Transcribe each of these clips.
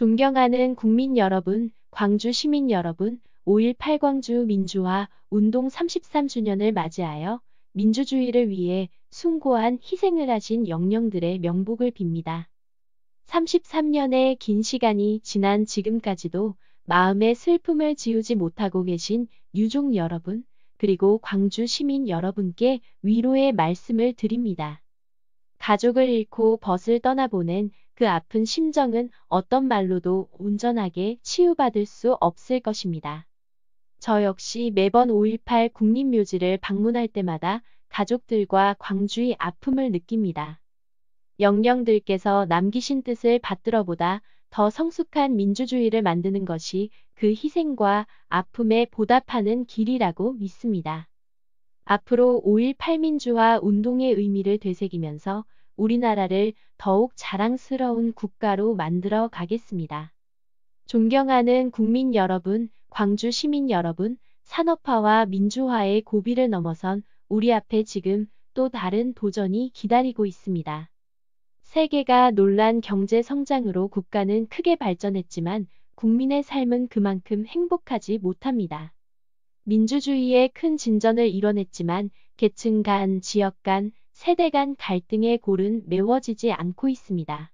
존경하는 국민 여러분, 광주 시민 여러분, 5.18 광주 민주화 운동 33주년을 맞이하여 민주주의를 위해 숭고한 희생을 하신 영령들의 명복을 빕니다. 33년의 긴 시간이 지난 지금까지도 마음의 슬픔을 지우지 못하고 계신 유족 여러분, 그리고 광주 시민 여러분께 위로의 말씀을 드립니다. 가족을 잃고 벗을 떠나보낸 그 아픈 심정은 어떤 말로도 온전하게 치유받을 수 없을 것입니다. 저 역시 매번 5.18 국립묘지를 방문할 때마다 가족들과 광주의 아픔을 느낍니다. 영령들께서 남기신 뜻을 받들어 보다 더 성숙한 민주주의를 만드는 것이 그 희생과 아픔에 보답하는 길이라고 믿습니다. 앞으로 5.18 민주화 운동의 의미를 되새기면서 우리나라를 더욱 자랑스러운 국가로 만들어 가겠습니다. 존경하는 국민 여러분, 광주 시민 여러분, 산업화와 민주화의 고비를 넘어선 우리 앞에 지금 또 다른 도전이 기다리고 있습니다. 세계가 놀란 경제 성장으로 국가는 크게 발전했지만 국민의 삶은 그만큼 행복하지 못합니다. 민주주의의 큰 진전을 이뤄냈지만 계층 간, 지역 간, 세대 간 갈등의 골은 메워지지 않고 있습니다.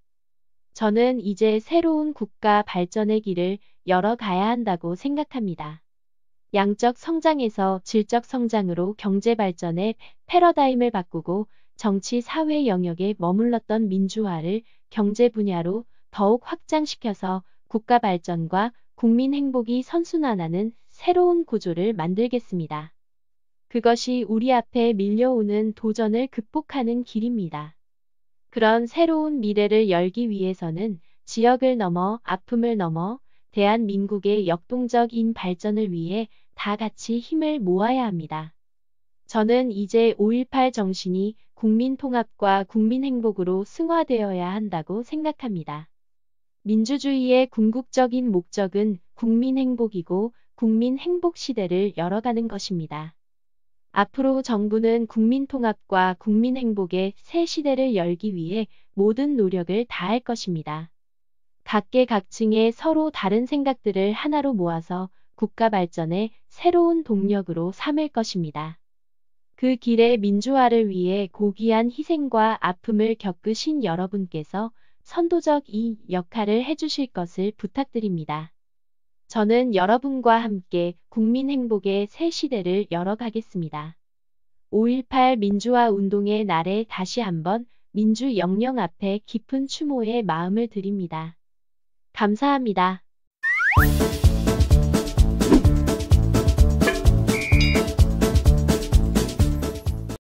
저는 이제 새로운 국가 발전의 길을 열어가야 한다고 생각합니다. 양적 성장에서 질적 성장으로 경제 발전의 패러다임을 바꾸고 정치 사회 영역에 머물렀던 민주화를 경제 분야로 더욱 확장시켜서 국가 발전과 국민 행복이 선순환하는 새로운 구조를 만들겠습니다. 그것이 우리 앞에 밀려오는 도전을 극복하는 길입니다. 그런 새로운 미래를 열기 위해서는 지역을 넘어 아픔을 넘어 대한민국의 역동적인 발전을 위해 다 같이 힘을 모아야 합니다. 저는 이제 5.18 정신이 국민 통합과 국민 행복으로 승화되어야 한다고 생각합니다. 민주주의의 궁극적인 목적은 국민 행복이고 국민 행복 시대를 열어가는 것입니다. 앞으로 정부는 국민 통합과 국민 행복의 새 시대를 열기 위해 모든 노력을 다할 것입니다. 각계각층의 서로 다른 생각들을 하나로 모아서 국가 발전의 새로운 동력으로 삼을 것입니다. 그 길에 민주화를 위해 고귀한 희생과 아픔을 겪으신 여러분께서 선도적 이 역할을 해주실 것을 부탁드립니다. 저는 여러분과 함께 국민 행복의 새 시대를 열어가겠습니다. 5.18 민주화 운동의 날에 다시 한번 민주 영령 앞에 깊은 추모의 마음을 드립니다. 감사합니다.